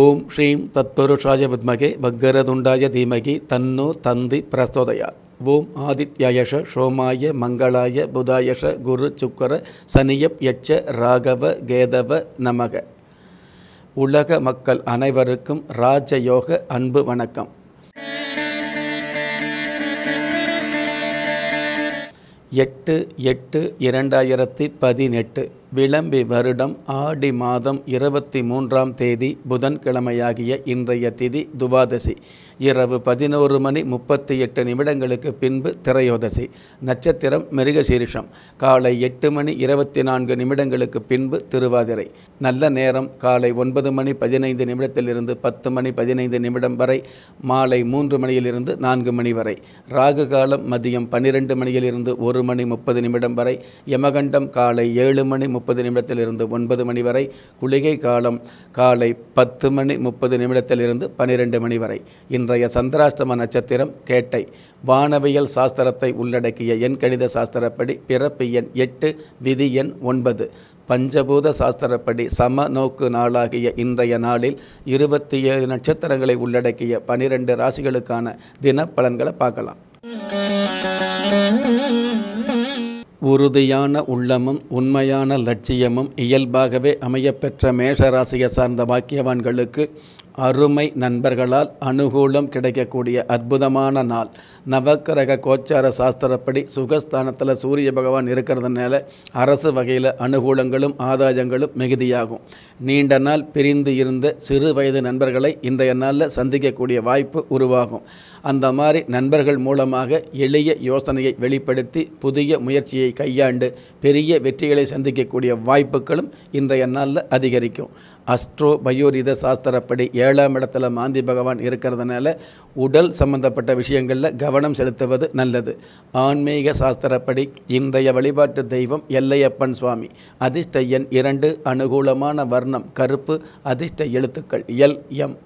ஓம் ஸ்ரீம் தத்பருஷாய வித்மகே பக்கரதுண்டாய தீமகி தன்னு தந்தி பிரசோதயாத் ஓம் ஆதித்யயஷ சோமாய மங்களாய புதாயஷ குரு சுக்கர சனியப் யட்ச ராகவ கேதவ நமக உலக மக்கள் அனைவருக்கும் ராஜயோக அன்பு வணக்கம் எட்டு எட்டு இரண்டாயிரத்தி பதினெட்டு விளம்பி வருடம் ஆடி மாதம் இருபத்தி மூன்றாம் தேதி புதன்கிழமையாகிய இன்றைய திதி துவாதசி இரவு பதினோரு மணி முப்பத்தி எட்டு நிமிடங்களுக்கு பின்பு திரையோதசி நட்சத்திரம் மிருகசீரிஷம் காலை எட்டு மணி இருபத்தி நான்கு நிமிடங்களுக்கு பின்பு திருவாதிரை நல்ல நேரம் காலை ஒன்பது மணி பதினைந்து நிமிடத்திலிருந்து பத்து மணி பதினைந்து நிமிடம் வரை மாலை மூன்று மணியிலிருந்து நான்கு மணி வரை ராகு காலம் மதியம் பன்னிரெண்டு மணியிலிருந்து ஒரு மணி முப்பது நிமிடம் வரை யமகண்டம் காலை ஏழு மணி முப்பது நிமிடத்திலிருந்து ஒன்பது மணி வரை குளிகை காலம் காலை பத்து மணி முப்பது நிமிடத்திலிருந்து பனிரெண்டு மணி வரை இன்றைய சந்திராஷ்டம நட்சத்திரம் கேட்டை வானவியல் சாஸ்திரத்தை உள்ளடக்கிய எண் கணித சாஸ்திரப்படி பிறப்பு எண் எட்டு விதி எண் ஒன்பது பஞ்சபூத சாஸ்திரப்படி சம நோக்கு நாளாகிய இன்றைய நாளில் இருபத்தி ஏழு நட்சத்திரங்களை உள்ளடக்கிய பனிரெண்டு ராசிகளுக்கான பலன்களை பார்க்கலாம் உறுதியான உள்ளமும் உண்மையான லட்சியமும் இயல்பாகவே அமையப்பெற்ற மேஷராசியை சார்ந்த பாக்கியவான்களுக்கு அருமை நண்பர்களால் அனுகூலம் கிடைக்கக்கூடிய அற்புதமான நாள் நவக்கிரக கோச்சார சாஸ்திரப்படி சுகஸ்தானத்தில் சூரிய பகவான் இருக்கிறதுனால அரசு வகையில் அனுகூலங்களும் ஆதாயங்களும் மிகுதியாகும் நீண்ட நாள் பிரிந்து இருந்த சிறு வயது நண்பர்களை இன்றைய நாளில் சந்திக்கக்கூடிய வாய்ப்பு உருவாகும் அந்த மாதிரி நண்பர்கள் மூலமாக எளிய யோசனையை வெளிப்படுத்தி புதிய முயற்சியை கையாண்டு பெரிய வெற்றிகளை சந்திக்கக்கூடிய வாய்ப்புகளும் இன்றைய நாளில் அதிகரிக்கும் அஸ்ட்ரோ பயோரித சாஸ்திரப்படி ஏழாம் இடத்துல மாந்தி பகவான் இருக்கிறதுனால உடல் சம்பந்தப்பட்ட விஷயங்களில் கவனம் செலுத்துவது நல்லது ஆன்மீக சாஸ்திரப்படி இன்றைய வழிபாட்டு தெய்வம் எல்லையப்பன் சுவாமி அதிர்ஷ்ட எண் இரண்டு அனுகூலமான வர்ணம் கருப்பு அதிர்ஷ்ட எழுத்துக்கள் எல் எம்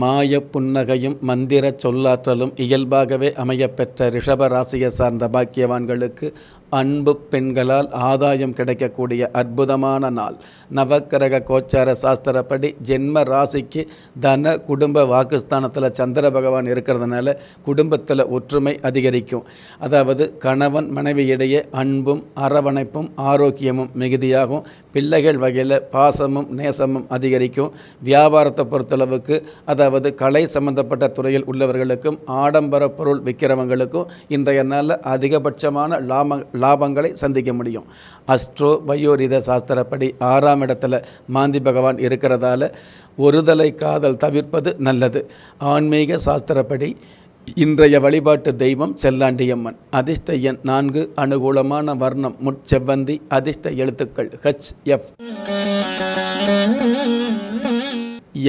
மாய புன்னகையும் மந்திர சொல்லாற்றலும் இயல்பாகவே அமையப்பெற்ற ரிஷப ராசியை சார்ந்த பாக்கியவான்களுக்கு அன்பு பெண்களால் ஆதாயம் கிடைக்கக்கூடிய அற்புதமான நாள் நவக்கிரக கோச்சார சாஸ்திரப்படி ஜென்ம ராசிக்கு தன குடும்ப வாக்குஸ்தானத்தில் சந்திர பகவான் இருக்கிறதுனால குடும்பத்தில் ஒற்றுமை அதிகரிக்கும் அதாவது கணவன் மனைவியிடையே அன்பும் அரவணைப்பும் ஆரோக்கியமும் மிகுதியாகும் பிள்ளைகள் வகையில் பாசமும் நேசமும் அதிகரிக்கும் வியாபாரத்தை பொறுத்தளவுக்கு அதாவது கலை சம்பந்தப்பட்ட துறையில் உள்ளவர்களுக்கும் ஆடம்பர பொருள் விற்கிறவங்களுக்கும் இன்றைய நாளில் அதிகபட்சமான லாப லாபங்களை சந்திக்க முடியும் அஸ்ட்ரோ வயோரித சாஸ்திரப்படி ஆறாம் இடத்துல மாந்தி பகவான் இருக்கிறதால ஒருதலை காதல் தவிர்ப்பது நல்லது ஆன்மீக சாஸ்திரப்படி இன்றைய வழிபாட்டு தெய்வம் செல்லாண்டியம்மன் அதிர்ஷ்ட எண் நான்கு அனுகூலமான வர்ணம் முட்செவ்வந்தி அதிர்ஷ்ட எழுத்துக்கள் ஹெச் எஃப்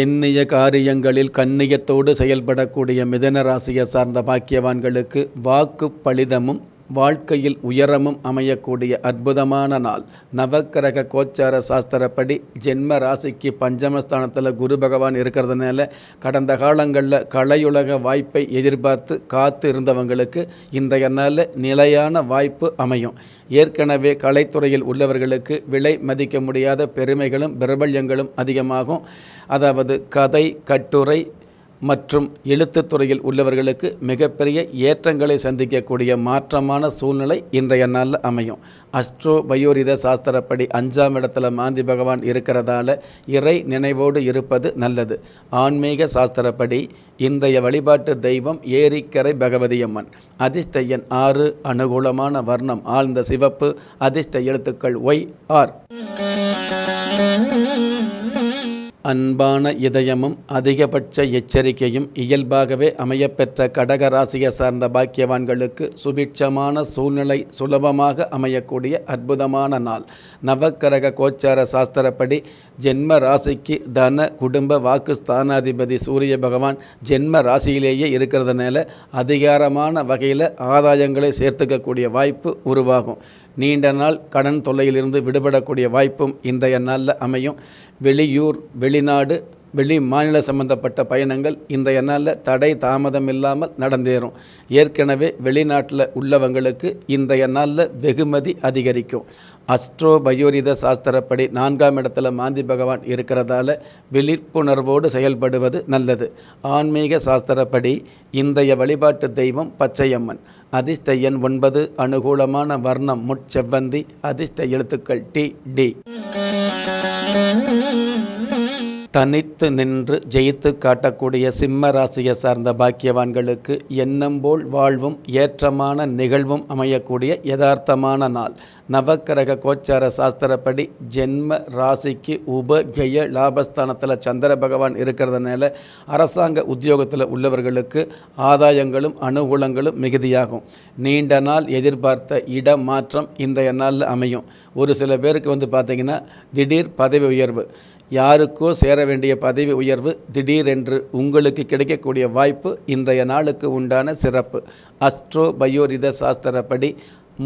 எண்ணிய காரியங்களில் கண்ணியத்தோடு செயல்படக்கூடிய மிதன ராசியை சார்ந்த பாக்கியவான்களுக்கு வாக்கு பலிதமும் வாழ்க்கையில் உயரமும் அமையக்கூடிய அற்புதமான நாள் நவக்கிரக கோச்சார சாஸ்திரப்படி ஜென்ம ராசிக்கு பஞ்சமஸ்தானத்தில் குரு பகவான் இருக்கிறதுனால கடந்த காலங்களில் கலையுலக வாய்ப்பை எதிர்பார்த்து காத்து இருந்தவங்களுக்கு இன்றைய நாள் நிலையான வாய்ப்பு அமையும் ஏற்கனவே கலைத்துறையில் உள்ளவர்களுக்கு விலை மதிக்க முடியாத பெருமைகளும் பிரபல்யங்களும் அதிகமாகும் அதாவது கதை கட்டுரை மற்றும் எழுத்துத் துறையில் உள்ளவர்களுக்கு மிகப்பெரிய ஏற்றங்களை சந்திக்கக்கூடிய மாற்றமான சூழ்நிலை இன்றைய நாளில் அமையும் அஸ்ட்ரோ பயோரித சாஸ்திரப்படி அஞ்சாம் இடத்துல மாந்தி பகவான் இருக்கிறதால இறை நினைவோடு இருப்பது நல்லது ஆன்மீக சாஸ்திரப்படி இன்றைய வழிபாட்டு தெய்வம் ஏரிக்கரை பகவதியம்மன் அதிர்ஷ்ட ஆறு அனுகூலமான வர்ணம் ஆழ்ந்த சிவப்பு அதிர்ஷ்ட எழுத்துக்கள் ஒய் ஆர் அன்பான இதயமும் அதிகபட்ச எச்சரிக்கையும் இயல்பாகவே அமையப்பெற்ற கடக ராசியை சார்ந்த பாக்கியவான்களுக்கு சுபிட்சமான சூழ்நிலை சுலபமாக அமையக்கூடிய அற்புதமான நாள் நவக்கரக கோச்சார சாஸ்திரப்படி ஜென்ம ராசிக்கு தன குடும்ப வாக்கு ஸ்தானாதிபதி சூரிய பகவான் ஜென்ம ராசியிலேயே இருக்கிறதுனால அதிகாரமான வகையில் ஆதாயங்களை சேர்த்துக்கக்கூடிய வாய்ப்பு உருவாகும் நீண்ட நாள் கடன் தொல்லையிலிருந்து விடுபடக்கூடிய வாய்ப்பும் இன்றைய நாளில் அமையும் வெளியூர் வெளிநாடு வெளி மாநில சம்பந்தப்பட்ட பயணங்கள் இன்றைய நாளில் தடை தாமதம் இல்லாமல் நடந்தேறும் ஏற்கனவே வெளிநாட்டில் உள்ளவங்களுக்கு இன்றைய நாளில் வெகுமதி அதிகரிக்கும் அஸ்ட்ரோ பயோரித சாஸ்திரப்படி நான்காம் இடத்துல மாந்தி பகவான் இருக்கிறதால விழிப்புணர்வோடு செயல்படுவது நல்லது ஆன்மீக சாஸ்திரப்படி இன்றைய வழிபாட்டு தெய்வம் பச்சையம்மன் அதிர்ஷ்ட எண் ஒன்பது அனுகூலமான வர்ணம் முட்செவ்வந்தி அதிர்ஷ்ட எழுத்துக்கள் டி டி தனித்து நின்று ஜெயித்து காட்டக்கூடிய சிம்ம ராசியை சார்ந்த பாக்கியவான்களுக்கு எண்ணம்போல் வாழ்வும் ஏற்றமான நிகழ்வும் அமையக்கூடிய யதார்த்தமான நாள் நவக்கரக கோச்சார சாஸ்திரப்படி ஜென்ம ராசிக்கு உப ஜெய லாபஸ்தானத்தில் சந்திர பகவான் இருக்கிறதுனால அரசாங்க உத்தியோகத்தில் உள்ளவர்களுக்கு ஆதாயங்களும் அனுகூலங்களும் மிகுதியாகும் நீண்ட நாள் எதிர்பார்த்த இடம் மாற்றம் இன்றைய நாளில் அமையும் ஒரு சில பேருக்கு வந்து பார்த்திங்கன்னா திடீர் பதவி உயர்வு யாருக்கோ சேர வேண்டிய பதவி உயர்வு திடீரென்று உங்களுக்கு கிடைக்கக்கூடிய வாய்ப்பு இன்றைய நாளுக்கு உண்டான சிறப்பு அஸ்ட்ரோ பயோரித சாஸ்திரப்படி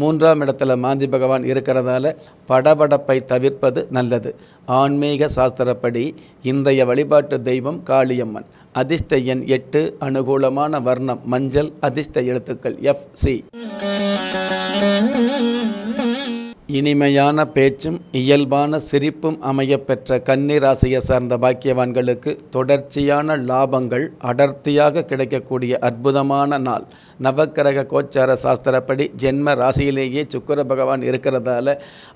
மூன்றாம் இடத்துல மாந்தி பகவான் இருக்கிறதால படபடப்பை தவிர்ப்பது நல்லது ஆன்மீக சாஸ்திரப்படி இன்றைய வழிபாட்டு தெய்வம் காளியம்மன் அதிர்ஷ்ட எண் எட்டு அனுகூலமான வர்ணம் மஞ்சள் அதிர்ஷ்ட எழுத்துக்கள் எஃப் சி இனிமையான பேச்சும் இயல்பான சிரிப்பும் அமையப்பெற்ற கன்னிராசியை சார்ந்த பாக்கியவான்களுக்கு தொடர்ச்சியான லாபங்கள் அடர்த்தியாக கிடைக்கக்கூடிய அற்புதமான நாள் நவக்கிரக கோச்சார சாஸ்திரப்படி ஜென்ம ராசியிலேயே சுக்கர பகவான் இருக்கிறதால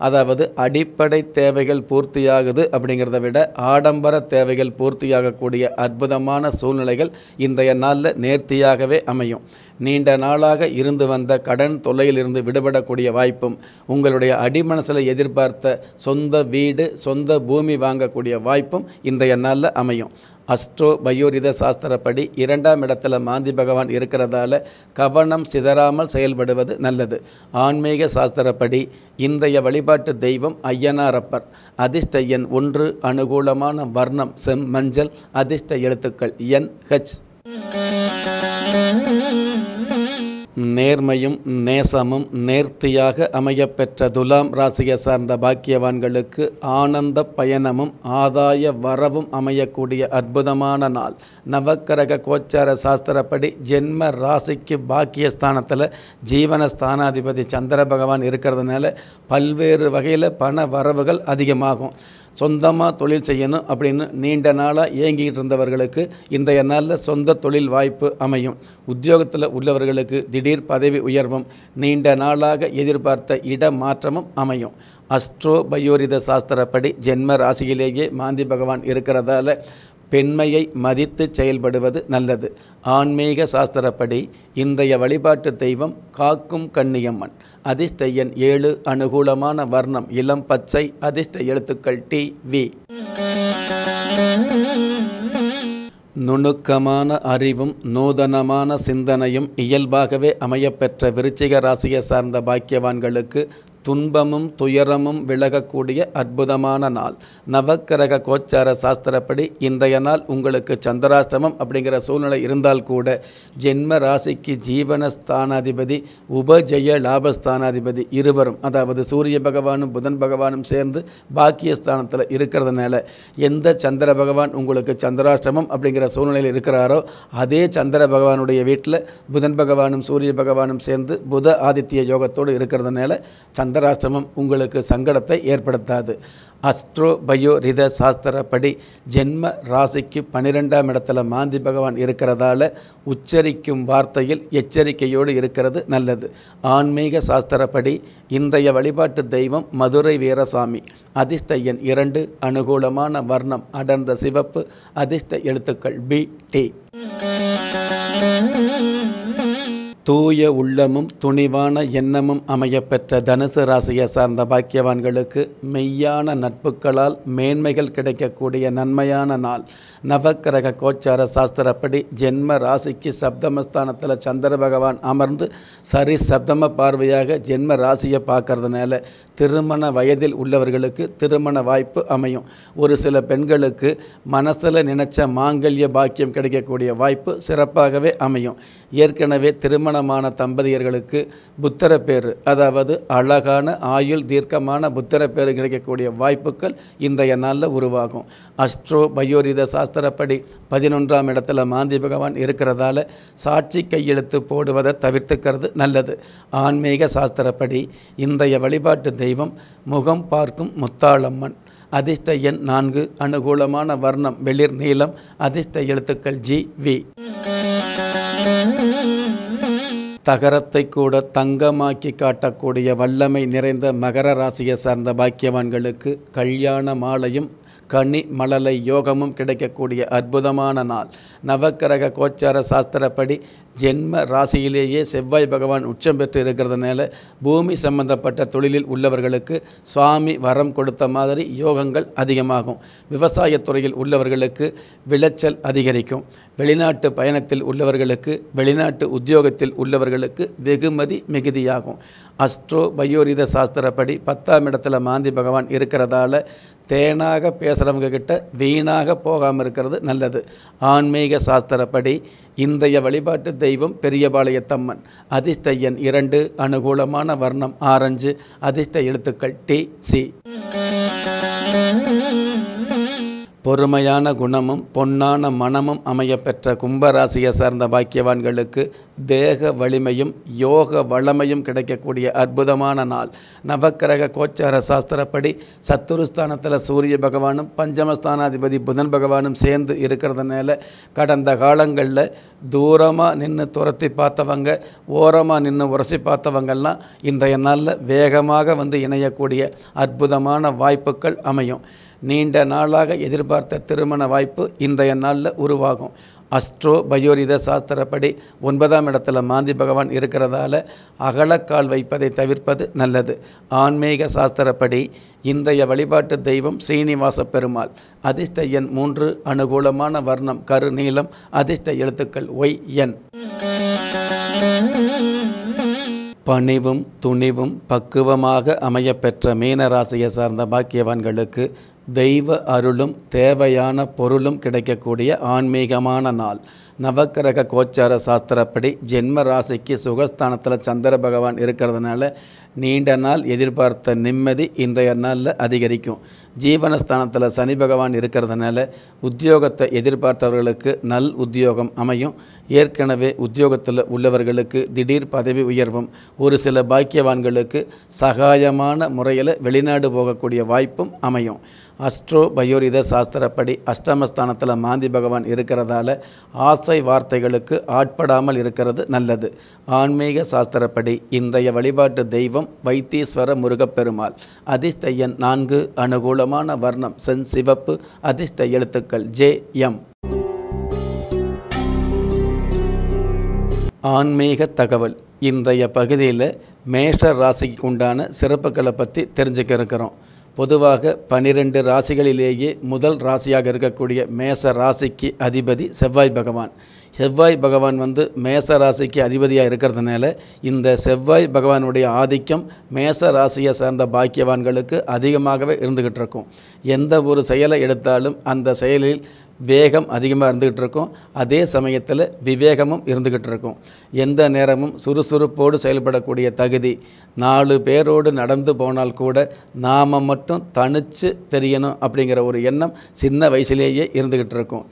அதாவது அடிப்படை தேவைகள் பூர்த்தியாகுது அப்படிங்கிறத விட ஆடம்பர தேவைகள் பூர்த்தியாகக்கூடிய அற்புதமான சூழ்நிலைகள் இன்றைய நாளில் நேர்த்தியாகவே அமையும் நீண்ட நாளாக இருந்து வந்த கடன் தொல்லையிலிருந்து விடுபடக்கூடிய வாய்ப்பும் உங்களுடைய அடிமனசில் எதிர்பார்த்த சொந்த வீடு சொந்த பூமி வாங்கக்கூடிய வாய்ப்பும் இன்றைய நாளில் அமையும் அஸ்ட்ரோ பயோரித சாஸ்திரப்படி இரண்டாம் இடத்துல மாந்தி பகவான் இருக்கிறதால கவனம் சிதறாமல் செயல்படுவது நல்லது ஆன்மீக சாஸ்திரப்படி இன்றைய வழிபாட்டு தெய்வம் ஐயனாரப்பர் அதிர்ஷ்ட எண் ஒன்று அனுகூலமான வர்ணம் செம் மஞ்சள் அதிர்ஷ்ட எழுத்துக்கள் என் ஹெச் நேர்மையும் நேசமும் நேர்த்தியாக அமையப்பெற்ற துலாம் ராசியை சார்ந்த பாக்கியவான்களுக்கு ஆனந்த பயணமும் ஆதாய வரவும் அமையக்கூடிய அற்புதமான நாள் நவக்கரக கோச்சார சாஸ்திரப்படி ஜென்ம ராசிக்கு பாக்கியஸ்தானத்தில் ஜீவன ஸ்தானாதிபதி சந்திர பகவான் இருக்கிறதுனால பல்வேறு வகையில் பண வரவுகள் அதிகமாகும் சொந்தமாக தொழில் செய்யணும் அப்படின்னு நீண்ட நாளாக இயங்கிட்டு இருந்தவர்களுக்கு இன்றைய நாளில் சொந்த தொழில் வாய்ப்பு அமையும் உத்தியோகத்தில் உள்ளவர்களுக்கு திடீர் பதவி உயர்வும் நீண்ட நாளாக எதிர்பார்த்த இட மாற்றமும் அமையும் அஸ்ட்ரோ பயோரித சாஸ்திரப்படி ஜென்ம ராசியிலேயே மாந்தி பகவான் இருக்கிறதால பெண்மையை மதித்து செயல்படுவது நல்லது ஆன்மீக சாஸ்திரப்படி இன்றைய வழிபாட்டு தெய்வம் காக்கும் கண்ணியம்மன் அதிர்ஷ்ட எண் ஏழு அனுகூலமான வர்ணம் இளம் பச்சை அதிர்ஷ்ட எழுத்துக்கள் டி வி நுணுக்கமான அறிவும் நூதனமான சிந்தனையும் இயல்பாகவே அமையப்பெற்ற விருச்சிக ராசியை சார்ந்த பாக்கியவான்களுக்கு துன்பமும் துயரமும் விலகக்கூடிய அற்புதமான நாள் நவக்கிரக கோச்சார சாஸ்திரப்படி இன்றைய நாள் உங்களுக்கு சந்திராஷ்டமம் அப்படிங்கிற சூழ்நிலை இருந்தால் கூட ஜென்ம ராசிக்கு ஜீவனஸ்தானாதிபதி உபஜய லாபஸ்தானாதிபதி இருவரும் அதாவது சூரிய பகவானும் புதன் பகவானும் சேர்ந்து பாக்கியஸ்தானத்தில் இருக்கிறதுனால எந்த சந்திர பகவான் உங்களுக்கு சந்திராஷ்டமம் அப்படிங்கிற சூழ்நிலையில் இருக்கிறாரோ அதே சந்திர பகவானுடைய வீட்டில் புதன் பகவானும் சூரிய பகவானும் சேர்ந்து புத ஆதித்ய யோகத்தோடு இருக்கிறதுனால சந்திர அந்தராஷ்டிரமம் உங்களுக்கு சங்கடத்தை ஏற்படுத்தாது அஸ்ட்ரோ பயோ ரித சாஸ்திரப்படி ஜென்ம ராசிக்கு பனிரெண்டாம் இடத்துல மாந்தி பகவான் இருக்கிறதால உச்சரிக்கும் வார்த்தையில் எச்சரிக்கையோடு இருக்கிறது நல்லது ஆன்மீக சாஸ்திரப்படி இன்றைய வழிபாட்டு தெய்வம் மதுரை வீரசாமி அதிர்ஷ்ட எண் இரண்டு அனுகூலமான வர்ணம் அடர்ந்த சிவப்பு அதிர்ஷ்ட எழுத்துக்கள் பி டி தூய உள்ளமும் துணிவான எண்ணமும் அமையப்பெற்ற தனுசு ராசியை சார்ந்த பாக்கியவான்களுக்கு மெய்யான நட்புகளால் மேன்மைகள் கிடைக்கக்கூடிய நன்மையான நாள் நவக்கிரக கோச்சார சாஸ்திரப்படி ஜென்ம ராசிக்கு சப்தமஸ்தானத்தில் சந்திர பகவான் அமர்ந்து சரி சப்தம பார்வையாக ஜென்ம ராசியை பார்க்கறதுனால திருமண வயதில் உள்ளவர்களுக்கு திருமண வாய்ப்பு அமையும் ஒரு சில பெண்களுக்கு மனசில் நினைச்ச மாங்கல்ய பாக்கியம் கிடைக்கக்கூடிய வாய்ப்பு சிறப்பாகவே அமையும் ஏற்கனவே திருமண திருமணமான தம்பதியர்களுக்கு புத்தர பேர் அதாவது அழகான ஆயுள் தீர்க்கமான புத்தர பேர் கிடைக்கக்கூடிய வாய்ப்புகள் இன்றைய நாளில் உருவாகும் அஸ்ட்ரோ பயோரித சாஸ்திரப்படி பதினொன்றாம் இடத்துல மாந்தி பகவான் இருக்கிறதால சாட்சி கையெழுத்து போடுவதை தவிர்த்துக்கிறது நல்லது ஆன்மீக சாஸ்திரப்படி இன்றைய வழிபாட்டு தெய்வம் முகம் பார்க்கும் முத்தாளம்மன் அதிர்ஷ்ட எண் நான்கு அனுகூலமான வர்ணம் வெளிர் நீளம் அதிர்ஷ்ட எழுத்துக்கள் ஜி வி தகரத்தை கூட தங்கமாக்கி காட்டக்கூடிய வல்லமை நிறைந்த மகர ராசியை சார்ந்த பாக்கியவான்களுக்கு கல்யாண மாலையும் கனி மலலை யோகமும் கிடைக்கக்கூடிய அற்புதமான நாள் நவக்கிரக கோச்சார சாஸ்திரப்படி ஜென்ம ராசியிலேயே செவ்வாய் பகவான் உச்சம் பெற்று இருக்கிறதுனால பூமி சம்பந்தப்பட்ட தொழிலில் உள்ளவர்களுக்கு சுவாமி வரம் கொடுத்த மாதிரி யோகங்கள் அதிகமாகும் விவசாயத்துறையில் உள்ளவர்களுக்கு விளைச்சல் அதிகரிக்கும் வெளிநாட்டு பயணத்தில் உள்ளவர்களுக்கு வெளிநாட்டு உத்தியோகத்தில் உள்ளவர்களுக்கு வெகுமதி மிகுதியாகும் அஸ்ட்ரோ பயோரித சாஸ்திரப்படி பத்தாம் இடத்துல மாந்தி பகவான் இருக்கிறதால தேனாக பேசுகிறவங்க கிட்ட வீணாக போகாமல் இருக்கிறது நல்லது ஆன்மீக சாஸ்திரப்படி இன்றைய வழிபாட்டு தெய்வம் பெரியபாளையத்தம்மன் அதிர்ஷ்ட எண் இரண்டு அனுகூலமான வர்ணம் ஆரஞ்சு அதிர்ஷ்ட எழுத்துக்கள் டி சி பொறுமையான குணமும் பொன்னான மனமும் அமையப்பெற்ற கும்பராசியை சார்ந்த பாக்கியவான்களுக்கு தேக வலிமையும் யோக வளமையும் கிடைக்கக்கூடிய அற்புதமான நாள் நவக்கிரக கோச்சார சாஸ்திரப்படி சத்துருஸ்தானத்தில் சூரிய பகவானும் பஞ்சமஸ்தானாதிபதி புதன் பகவானும் சேர்ந்து இருக்கிறதுனால கடந்த காலங்களில் தூரமாக நின்று துரத்தி பார்த்தவங்க ஓரமாக நின்று உரசி பார்த்தவங்கள்லாம் இன்றைய நாளில் வேகமாக வந்து இணையக்கூடிய அற்புதமான வாய்ப்புகள் அமையும் நீண்ட நாளாக எதிர்பார்த்த திருமண வாய்ப்பு இன்றைய நாளில் உருவாகும் அஸ்ட்ரோ பயோரித சாஸ்திரப்படி ஒன்பதாம் இடத்துல மாந்தி பகவான் இருக்கிறதால அகலக்கால் வைப்பதை தவிர்ப்பது நல்லது ஆன்மீக சாஸ்திரப்படி இன்றைய வழிபாட்டு தெய்வம் ஸ்ரீனிவாச பெருமாள் அதிர்ஷ்ட எண் மூன்று அனுகூலமான வர்ணம் கரு நீளம் அதிர்ஷ்ட எழுத்துக்கள் ஒய் என் பணிவும் துணிவும் பக்குவமாக அமையப்பெற்ற மீனராசியை சார்ந்த பாக்கியவான்களுக்கு தெய்வ அருளும் தேவையான பொருளும் கிடைக்கக்கூடிய ஆன்மீகமான நாள் நவக்கிரக கோச்சார சாஸ்திரப்படி ஜென்ம ராசிக்கு சுகஸ்தானத்தில் சந்திர பகவான் இருக்கிறதுனால நீண்ட நாள் எதிர்பார்த்த நிம்மதி இன்றைய நாளில் அதிகரிக்கும் ஜீவனஸ்தானத்தில் சனி பகவான் இருக்கிறதுனால உத்தியோகத்தை எதிர்பார்த்தவர்களுக்கு நல் உத்தியோகம் அமையும் ஏற்கனவே உத்தியோகத்தில் உள்ளவர்களுக்கு திடீர் பதவி உயர்வும் ஒரு சில பாக்கியவான்களுக்கு சகாயமான முறையில் வெளிநாடு போகக்கூடிய வாய்ப்பும் அமையும் அஸ்ட்ரோ பயோரித சாஸ்திரப்படி அஷ்டமஸ்தானத்தில் மாந்தி பகவான் இருக்கிறதால ஆச ஆசை வார்த்தைகளுக்கு ஆட்படாமல் இருக்கிறது நல்லது ஆன்மீக சாஸ்திரப்படி இன்றைய வழிபாட்டு தெய்வம் வைத்தீஸ்வர முருகப்பெருமாள் அதிர்ஷ்ட எண் நான்கு அனுகூலமான வர்ணம் சென் சிவப்பு அதிர்ஷ்ட எழுத்துக்கள் ஜே எம் ஆன்மீக தகவல் இன்றைய பகுதியில் மேஷ ராசிக்கு உண்டான சிறப்புகளை பற்றி தெரிஞ்சுக்க இருக்கிறோம் பொதுவாக பனிரெண்டு ராசிகளிலேயே முதல் ராசியாக இருக்கக்கூடிய மேச ராசிக்கு அதிபதி செவ்வாய் பகவான் செவ்வாய் பகவான் வந்து மேச ராசிக்கு அதிபதியாக இருக்கிறதுனால இந்த செவ்வாய் பகவானுடைய ஆதிக்கம் மேச ராசியை சார்ந்த பாக்கியவான்களுக்கு அதிகமாகவே இருந்துக்கிட்டு இருக்கும் எந்த ஒரு செயலை எடுத்தாலும் அந்த செயலில் வேகம் அதிகமாக இருந்துக்கிட்டு இருக்கும் அதே சமயத்தில் விவேகமும் இருந்துக்கிட்டு இருக்கும் எந்த நேரமும் சுறுசுறுப்போடு செயல்படக்கூடிய தகுதி நாலு பேரோடு நடந்து போனால் கூட நாம் மட்டும் தனித்து தெரியணும் அப்படிங்கிற ஒரு எண்ணம் சின்ன வயசுலேயே இருந்துக்கிட்டு இருக்கும்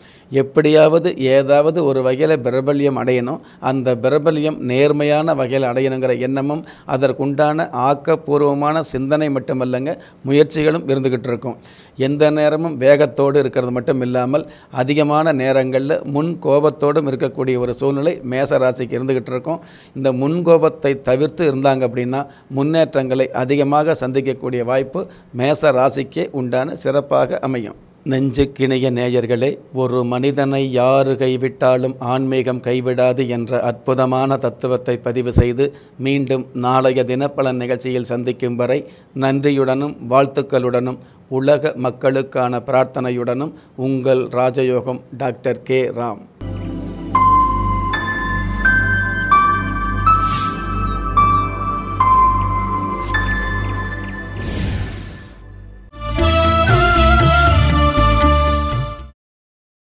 எப்படியாவது ஏதாவது ஒரு வகையில் பிரபல்யம் அடையணும் அந்த பிரபல்யம் நேர்மையான வகையில் அடையணுங்கிற எண்ணமும் அதற்குண்டான ஆக்கப்பூர்வமான சிந்தனை மட்டுமல்லங்க முயற்சிகளும் இருந்துக்கிட்டு இருக்கும் எந்த நேரமும் வேகத்தோடு இருக்கிறது மட்டும் இல்லாமல் அதிகமான நேரங்களில் முன் கோபத்தோடும் இருக்கக்கூடிய ஒரு சூழ்நிலை மேசராசிக்கு இருந்துக்கிட்டு இருக்கும் இந்த முன்கோபத்தை தவிர்த்து இருந்தாங்க அப்படின்னா முன்னேற்றங்களை அதிகமாக சந்திக்கக்கூடிய வாய்ப்பு மேச ராசிக்கே உண்டான சிறப்பாக அமையும் நெஞ்சுக்கிணைய நேயர்களே ஒரு மனிதனை யாரு கைவிட்டாலும் ஆன்மீகம் கைவிடாது என்ற அற்புதமான தத்துவத்தை பதிவு செய்து மீண்டும் நாளைய தினப்பலன் நிகழ்ச்சியில் சந்திக்கும் வரை நன்றியுடனும் வாழ்த்துக்களுடனும் உலக மக்களுக்கான பிரார்த்தனையுடனும் உங்கள் ராஜயோகம் டாக்டர் கே ராம்